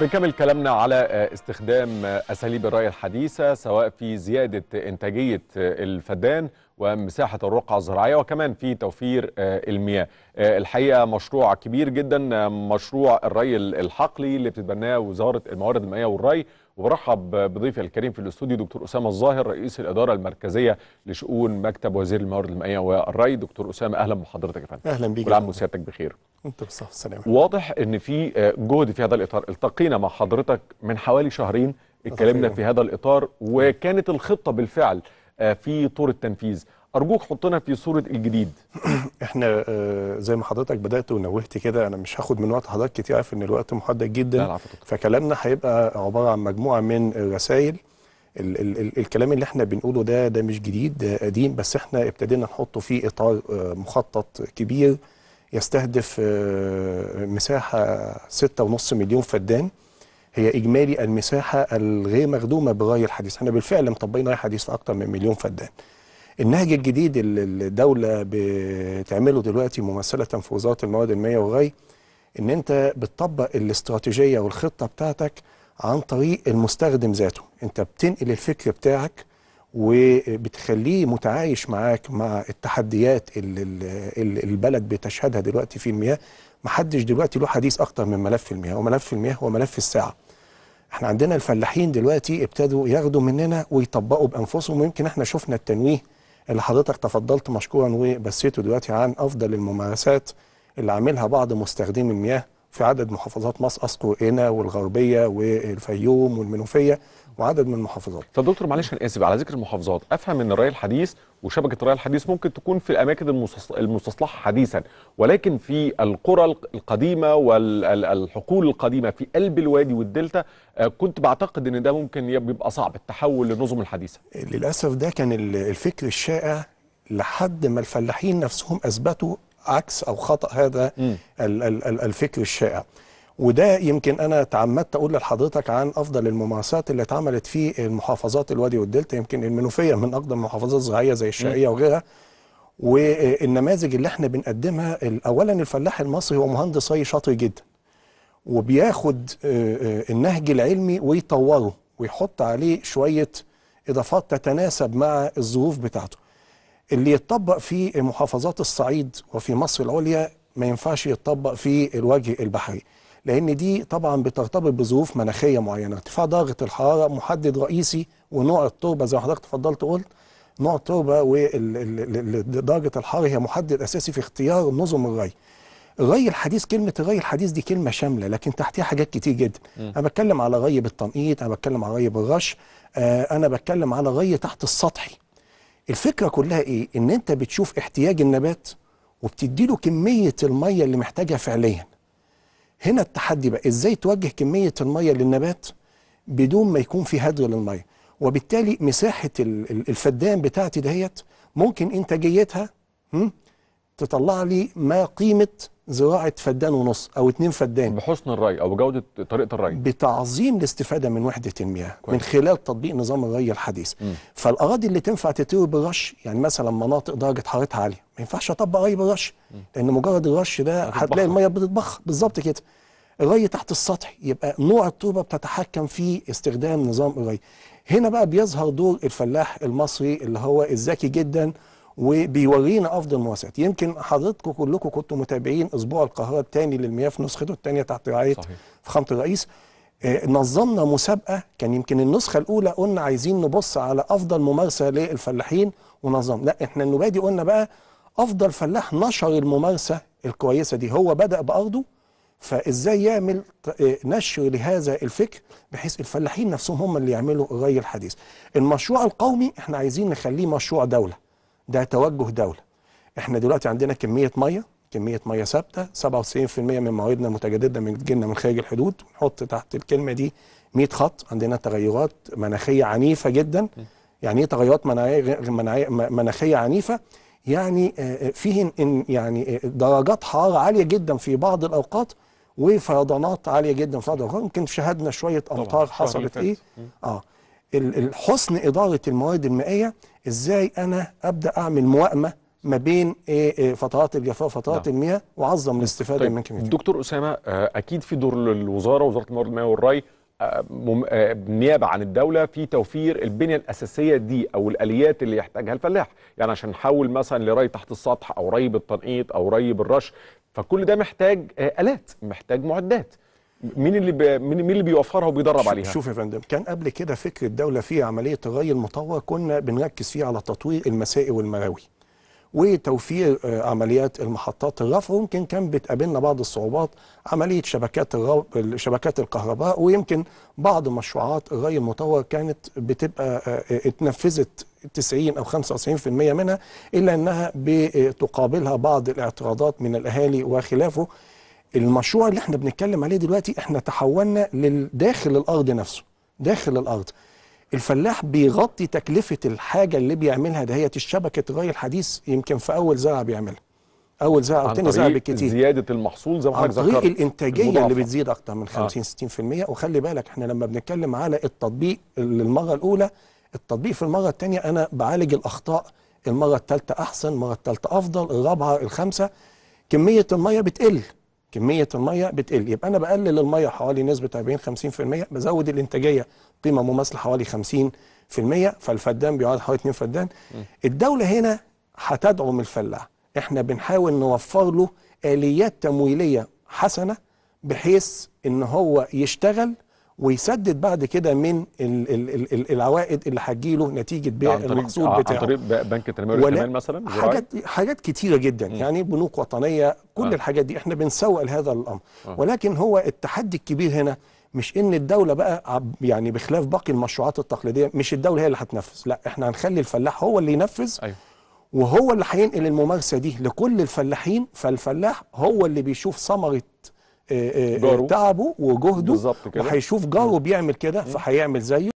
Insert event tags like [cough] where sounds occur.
بنكمل كلامنا على آه، استخدام آه، اساليب الري الحديثه سواء في زياده آه، انتاجيه الفدان ومساحه الرقعه الزراعيه وكمان في توفير المياه. الحقيقه مشروع كبير جدا مشروع الري الحقلي اللي بتتبناه وزاره الموارد المائيه والري وبرحب بضيفي الكريم في الاستوديو دكتور اسامه الظاهر رئيس الاداره المركزيه لشؤون مكتب وزير الموارد المائيه والري دكتور اسامه اهلا بحضرتك يا فندم. اهلا بيك. كل عام وسيادتك بخير. انت بصحة السلامة واضح ان في آه، جهد في هذا الاطار التقينا مع حضرتك من حوالي شهرين اتكلمنا في هذا الاطار وكانت الخطه بالفعل آه، في طور التنفيذ ارجوك حطنا في صوره الجديد [clears throat] احنا آه، زي ما حضرتك بدات ونوهت كده انا مش هاخد من وقت حضرتك كتير عارف ان الوقت محدد جدا فكلامنا هيبقى عباره عن مجموعه من الرسائل ال ال ال الكلام اللي احنا بنقوله ده ده مش جديد ده قديم بس احنا ابتدينا نحطه في اطار مخطط كبير يستهدف آه، مساحة 6.5 مليون فدان هي إجمالي المساحة الغير مخدومة بغاية الحديث احنا بالفعل مطبقين غاية حديث في أكتر من مليون فدان النهج الجديد اللي الدولة بتعمله دلوقتي ممثلة في وزارة المواد المائية وغاية إن أنت بتطبق الاستراتيجية والخطة بتاعتك عن طريق المستخدم ذاته أنت بتنقل الفكر بتاعك وبتخليه متعايش معاك مع التحديات اللي البلد بتشهدها دلوقتي في المياه محدش دلوقتي له حديث اكتر من ملف المياه وملف المياه هو ملف الساعه احنا عندنا الفلاحين دلوقتي ابتدوا ياخدوا مننا ويطبقوا بانفسهم ويمكن احنا شفنا التنويه اللي حضرتك تفضلت مشكورا وبسيته دلوقتي عن افضل الممارسات اللي عاملها بعض مستخدمي المياه في عدد محافظات مسقط هنا والغربيه والفيوم والمنوفيه وعدد من المحافظات. طب دكتور معلش انا اسف على ذكر المحافظات افهم ان الراي الحديث وشبكه الراي الحديث ممكن تكون في الاماكن المستصلحه حديثا ولكن في القرى القديمه والحقول القديمه في قلب الوادي والدلتا آه، كنت بعتقد ان ده ممكن يبقى صعب التحول للنظم الحديثه. للاسف ده كان الفكر الشائع لحد ما الفلاحين نفسهم اثبتوا عكس او خطا هذا الفكر الشائع وده يمكن انا تعمدت اقول لحضرتك عن افضل الممارسات اللي اتعملت في المحافظات الوادي والدلتا يمكن المنوفيه من اقدم المحافظات الزراعيه زي الشرقيه وغيرها والنماذج اللي احنا بنقدمها اولا الفلاح المصري هو مهندس صي شاطر جدا وبياخد آه، آه، النهج العلمي ويطوره ويحط عليه شويه اضافات تتناسب مع الظروف بتاعته اللي يتطبق في محافظات الصعيد وفي مصر العليا ما ينفعش يتطبق في الوجه البحري لان دي طبعا بترتبط بظروف مناخيه معينه ارتفاع درجه الحراره محدد رئيسي ونوع التربه زي ما حضرتك اتفضلت قلت نوع التربه ودرجه الحراره هي محدد اساسي في اختيار نظم الري الري الحديث كلمه الري الحديث دي كلمه شامله لكن تحتها حاجات كتير جدا انا بتكلم على ري بالتنقيط انا بتكلم على ري بالرش آه، انا بتكلم على ري تحت السطحي الفكره كلها ايه ان انت بتشوف احتياج النبات وبتدي له كميه الميه اللي محتاجها فعليا هنا التحدي بقى ازاي توجه كميه الميه للنبات بدون ما يكون في هدر للميه وبالتالي مساحه الفدان بتاعتي دهيت ممكن انتاجيتها تطلع لي ما قيمه زراعه فدان ونص او اتنين فدان بحسن الري او بجوده طريقه الري بتعظيم الاستفاده من وحده المياه كويس. من خلال تطبيق نظام الري الحديث م. فالاراضي اللي تنفع تتروي بالرش يعني مثلا مناطق درجه حرارتها عاليه ما ينفعش اطبق ري بالرش لان مجرد الرش ده هتلاقي الميه بتطبخ بالظبط كده الري تحت السطح يبقى نوع التربه بتتحكم في استخدام نظام الري هنا بقى بيظهر دور الفلاح المصري اللي هو الذكي جدا وبيورينا افضل مواسات يمكن حضراتكم كلكم كنتوا متابعين اسبوع القاهره الثاني للمياه في نسخته الثانيه تحت رعايه فخامه الرئيس آه، نظمنا مسابقه كان يمكن النسخه الاولى قلنا عايزين نبص على افضل ممارسه للفلاحين ونظمنا لا احنا النوبه دي قلنا بقى افضل فلاح نشر الممارسه الكويسه دي هو بدا بارضه فازاي يعمل آه، نشر لهذا الفكر بحيث الفلاحين نفسهم هم اللي يعملوا الري الحديث المشروع القومي احنا عايزين نخليه مشروع دوله ده توجه دوله احنا دلوقتي عندنا كميه ميه كميه ميه ثابته 97% من مواردنا متجدده من جنة من خارج الحدود نحط تحت الكلمه دي 100 خط عندنا تغيرات مناخيه عنيفه جدا يعني ايه تغيرات مناخيه عنيفه يعني آه، آه، فيه إن يعني آه، درجات حراره عاليه جدا في بعض الاوقات وفيضانات عاليه جدا في بعض الاوقات يمكن شهدنا شويه امطار حصلت ايه اه حسن إدارة المواد المائية إزاي أنا أبدأ أعمل موائمة ما بين فترات الجفاف وفترات نعم. المياه وعظم الاستفادة طيب من كمية دكتور أسامة آه، أكيد في دور للوزارة وزارة الموارد المائية والري آه، آه، نيابه عن الدوله في توفير البنيه الاساسيه دي او الاليات اللي يحتاجها الفلاح يعني عشان نحول مثلا لري تحت السطح او ري بالتنقيط او ري بالرش فكل ده محتاج الات محتاج معدات مين اللي مين اللي بيوفرها وبيدرب عليها شوف يا فندم كان قبل كده فكر الدوله في عمليه الري المطوع كنا بنركز فيه على تطوير المسائي والمراوي وتوفير آه، عمليات المحطات الرفع ويمكن كان بتقابلنا بعض الصعوبات عمليه شبكات شبكات الكهرباء ويمكن بعض مشروعات الري المطور كانت بتبقى آه، آه، اتنفذت 90 او 95% منها الا انها بتقابلها بعض الاعتراضات من الاهالي وخلافه المشروع اللي احنا بنتكلم عليه دلوقتي احنا تحولنا للداخل الارض نفسه داخل الارض الفلاح بيغطي تكلفه الحاجه اللي بيعملها دهيت الشبكه الري الحديث يمكن في اول زرعه بيعملها اول زرعه او تاني زرعه بكتير زياده المحصول زي ما حضرتك ذكرت طريق الانتاجيه المضافة. اللي بتزيد اكتر من 50 آه. 60% وخلي بالك احنا لما بنتكلم على التطبيق للمره الاولى التطبيق في المره الثانيه انا بعالج الاخطاء المره الثالثه احسن المره الثالثه افضل الرابعه الخامسه كميه الميه بتقل كميه الميه بتقل يبقى انا بقلل الميه حوالي نسبه 40 50% بزود الانتاجيه قيمه مماثله حوالي 50% فالفدان بيعاد حوالي 2 فدان الدوله هنا هتدعم الفلاح احنا بنحاول نوفر له اليات تمويليه حسنه بحيث ان هو يشتغل ويسدد بعد كده من الـ الـ الـ الـ العوائد اللي هتجيله نتيجه بيع المحصول بتاعه عن طريق آه، بنك التنميه والاستثمار مثلا حاجات حاجات كتيره جدا م. يعني بنوك وطنيه كل آه. الحاجات دي احنا بنسوق لهذا الامر آه. ولكن هو التحدي الكبير هنا مش ان الدوله بقى يعني بخلاف باقي المشروعات التقليديه مش الدوله هي اللي هتنفذ لا احنا هنخلي الفلاح هو اللي ينفذ أيوه. وهو اللي هينقل الممارسه دي لكل الفلاحين فالفلاح هو اللي بيشوف ثمره آه، آه، تعبه وجهده وهيشوف جاره بيعمل كده فهيعمل زيه